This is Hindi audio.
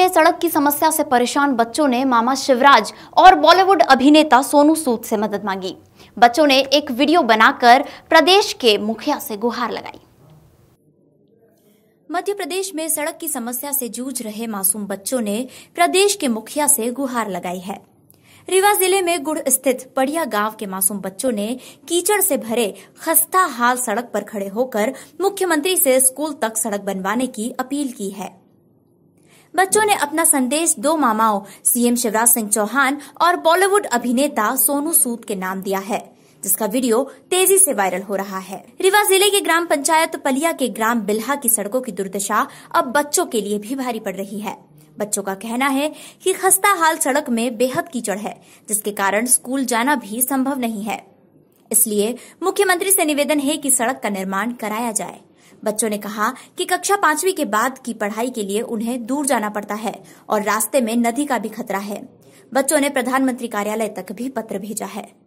में सड़क की समस्या से परेशान बच्चों ने मामा शिवराज और बॉलीवुड अभिनेता सोनू सूद से मदद मांगी बच्चों ने एक वीडियो बनाकर प्रदेश के मुखिया से गुहार लगाई मध्य प्रदेश में सड़क की समस्या से जूझ रहे मासूम बच्चों ने प्रदेश के मुखिया से गुहार लगाई है रीवा जिले में गुड़ स्थित पड़िया गांव के मासूम बच्चों ने कीचड़ से भरे खस्ता हाल सड़क पर खड़े होकर मुख्यमंत्री से स्कूल तक सड़क बनवाने की अपील की है बच्चों ने अपना संदेश दो मामाओं सीएम शिवराज सिंह चौहान और बॉलीवुड अभिनेता सोनू सूद के नाम दिया है जिसका वीडियो तेजी से वायरल हो रहा है रीवा जिले के ग्राम पंचायत पलिया के ग्राम बिल्हा की सड़कों की दुर्दशा अब बच्चों के लिए भी भारी पड़ रही है बच्चों का कहना है कि खस्ता हाल सड़क में बेहद कीचड़ है जिसके कारण स्कूल जाना भी संभव नहीं है इसलिए मुख्यमंत्री से निवेदन है कि सड़क का निर्माण कराया जाए बच्चों ने कहा कि कक्षा पांचवी के बाद की पढ़ाई के लिए उन्हें दूर जाना पड़ता है और रास्ते में नदी का भी खतरा है बच्चों ने प्रधानमंत्री कार्यालय तक भी पत्र भेजा है